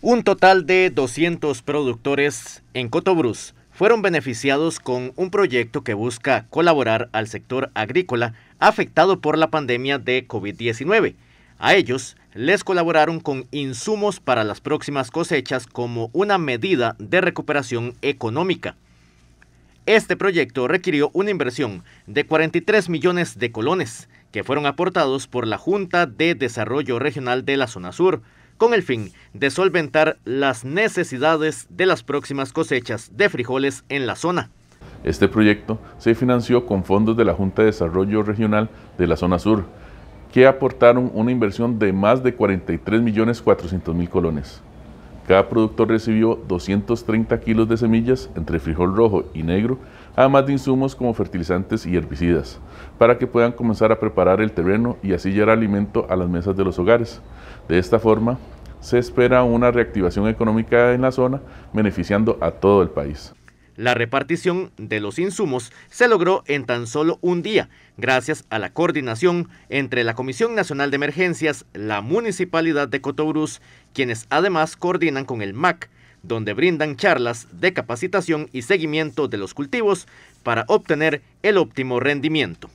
Un total de 200 productores en Cotobruz fueron beneficiados con un proyecto que busca colaborar al sector agrícola afectado por la pandemia de COVID-19. A ellos les colaboraron con insumos para las próximas cosechas como una medida de recuperación económica. Este proyecto requirió una inversión de 43 millones de colones que fueron aportados por la Junta de Desarrollo Regional de la Zona Sur, con el fin de solventar las necesidades de las próximas cosechas de frijoles en la zona. Este proyecto se financió con fondos de la Junta de Desarrollo Regional de la Zona Sur, que aportaron una inversión de más de 43 millones 400 mil colones. Cada productor recibió 230 kilos de semillas entre frijol rojo y negro, además de insumos como fertilizantes y herbicidas, para que puedan comenzar a preparar el terreno y así llevar alimento a las mesas de los hogares. De esta forma, se espera una reactivación económica en la zona, beneficiando a todo el país. La repartición de los insumos se logró en tan solo un día, gracias a la coordinación entre la Comisión Nacional de Emergencias, la Municipalidad de Cotobruz, quienes además coordinan con el MAC, donde brindan charlas de capacitación y seguimiento de los cultivos para obtener el óptimo rendimiento.